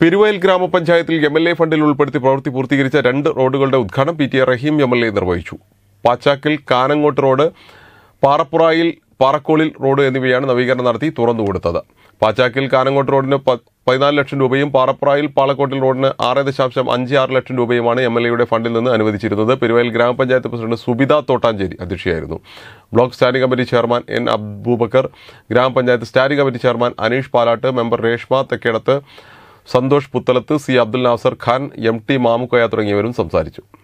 പെരുവയൽ ഗ്രാമപഞ്ചായത്തിൽ M L A ഫണ്ടിൽ ഉൾപ്പെടുത്തി പ്രവൃത്തി പൂർത്തീകരിച്ച രണ്ട് റോഡുകളുടെ ഉദ്ഘാടനം P T A Rahim M L A നിർവഹിച്ചു പാച്ചാക്കിൽ കാനങ്ങോട്ട് റോഡ് പാറപ്പുറായിൽ പാറക്കോളിൽ റോഡ് എന്നിവയാണ് നവീകരണം നടത്തി തുറന്നുകൊടുത്തത് പാച്ചാക്കിൽ കാനങ്ങോട്ട് റോഡിന് പതിനാല് ലക്ഷം രൂപയും പാറപ്പുറായിൽ പാളക്കോട്ടിൽ റോഡിന് ആറ് ദശാംശം അഞ്ച് ആറ് ലക്ഷം രൂപയുമാണ് എം എൽ എയുടെ ഫണ്ടിൽ നിന്ന് അനുവദിച്ചിരുന്നത് പെരുവയൽ ഗ്രാമപഞ്ചായത്ത് പ്രസിഡന്റ് സുബിത തോട്ടാഞ്ചേരി അധ്യക്ഷയായിരുന്നു block standing committee chairman N Abubakar ഗ്രാമപഞ്ചായത്ത് standing committee chairman Aneesh Palatt member Reshma Thekkedath Santhosh Puthalath C Abdul Nasar Khan M T Mamukkoya തുടങ്ങിയവരും സംസാരിച്ചു